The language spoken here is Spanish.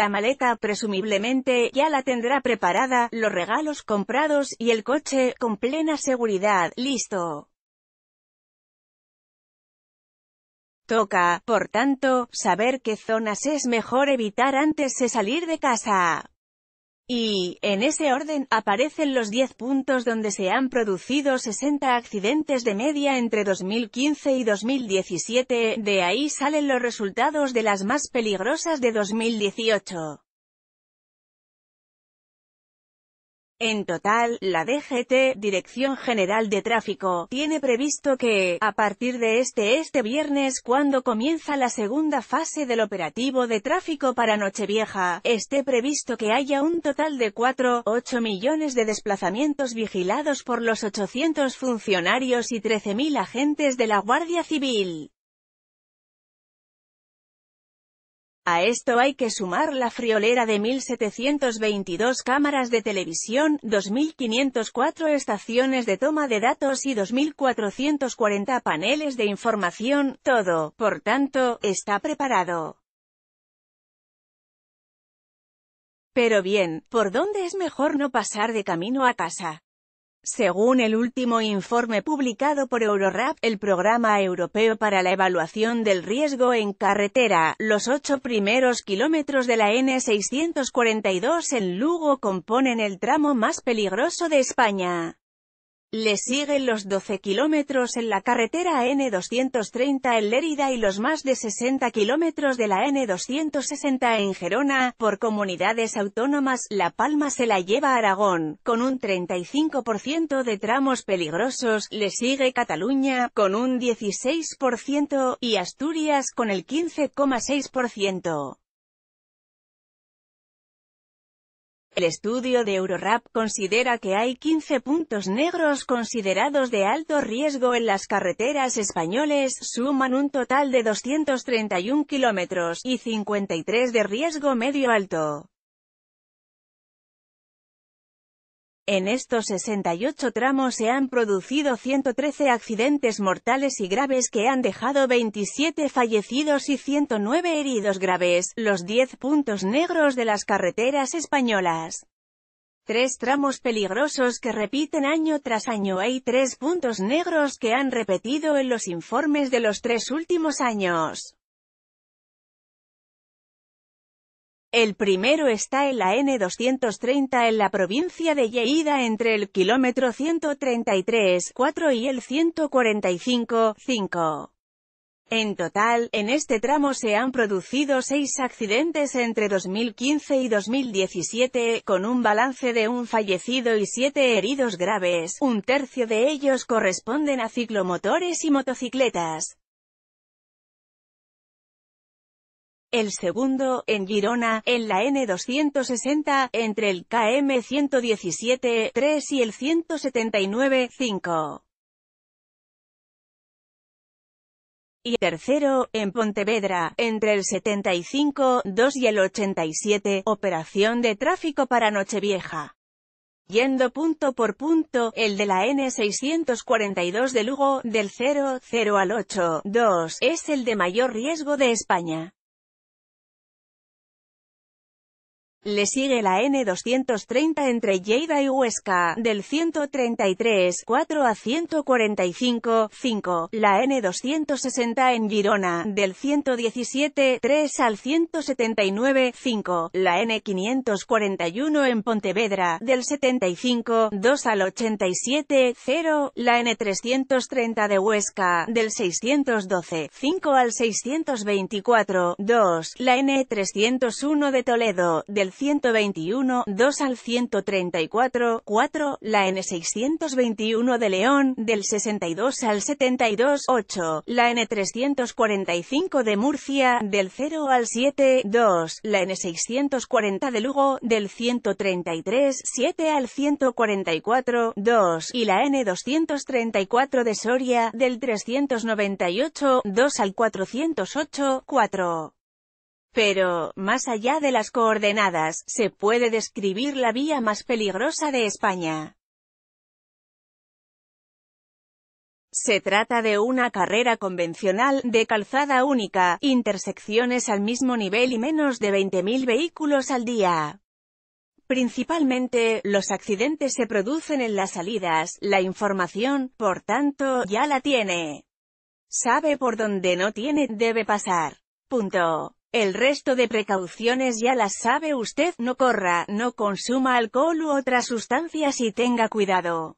la maleta presumiblemente ya la tendrá preparada, los regalos comprados y el coche, con plena seguridad, listo. Toca, por tanto, saber qué zonas es mejor evitar antes de salir de casa. Y, en ese orden, aparecen los 10 puntos donde se han producido 60 accidentes de media entre 2015 y 2017, de ahí salen los resultados de las más peligrosas de 2018. En total, la DGT, Dirección General de Tráfico, tiene previsto que, a partir de este este viernes cuando comienza la segunda fase del operativo de tráfico para Nochevieja, esté previsto que haya un total de 4,8 millones de desplazamientos vigilados por los 800 funcionarios y 13.000 agentes de la Guardia Civil. A esto hay que sumar la friolera de 1.722 cámaras de televisión, 2.504 estaciones de toma de datos y 2.440 paneles de información, todo, por tanto, está preparado. Pero bien, ¿por dónde es mejor no pasar de camino a casa? Según el último informe publicado por Eurorap, el Programa Europeo para la Evaluación del Riesgo en Carretera, los ocho primeros kilómetros de la N642 en Lugo componen el tramo más peligroso de España. Le siguen los 12 kilómetros en la carretera N230 en Lérida y los más de 60 kilómetros de la N260 en Gerona. Por comunidades autónomas, La Palma se la lleva Aragón, con un 35% de tramos peligrosos, le sigue Cataluña, con un 16%, y Asturias, con el 15,6%. El estudio de Eurorap considera que hay 15 puntos negros considerados de alto riesgo en las carreteras españoles, suman un total de 231 kilómetros, y 53 de riesgo medio-alto. En estos 68 tramos se han producido 113 accidentes mortales y graves que han dejado 27 fallecidos y 109 heridos graves, los 10 puntos negros de las carreteras españolas. Tres tramos peligrosos que repiten año tras año y tres puntos negros que han repetido en los informes de los tres últimos años. El primero está en la N230 en la provincia de Lleida entre el kilómetro 133, 4 y el 145, 5. En total, en este tramo se han producido seis accidentes entre 2015 y 2017, con un balance de un fallecido y siete heridos graves, un tercio de ellos corresponden a ciclomotores y motocicletas. el segundo, en Girona, en la N260, entre el KM 117-3 y el 179-5. Y tercero, en Pontevedra, entre el 75-2 y el 87, operación de tráfico para Nochevieja yendo punto por punto, el de la N642 de Lugo, del 0-0 al 8, 2, es el de mayor riesgo de España. Le sigue la N230 entre Lleida y Huesca, del 133, 4 a 145, 5. La N260 en Girona, del 117, 3 al 179, 5. La N541 en Pontevedra, del 75, 2 al 87, 0. La N330 de Huesca, del 612, 5 al 624, 2. La N301 de Toledo, del 121, 2 al 134, 4, la N621 de León, del 62 al 72, 8, la N345 de Murcia, del 0 al 7, 2, la N640 de Lugo, del 133, 7 al 144, 2, y la N234 de Soria, del 398, 2 al 408, 4. Pero, más allá de las coordenadas, se puede describir la vía más peligrosa de España. Se trata de una carrera convencional, de calzada única, intersecciones al mismo nivel y menos de 20.000 vehículos al día. Principalmente, los accidentes se producen en las salidas, la información, por tanto, ya la tiene. Sabe por dónde no tiene, debe pasar. Punto. El resto de precauciones ya las sabe usted, no corra, no consuma alcohol u otras sustancias y tenga cuidado.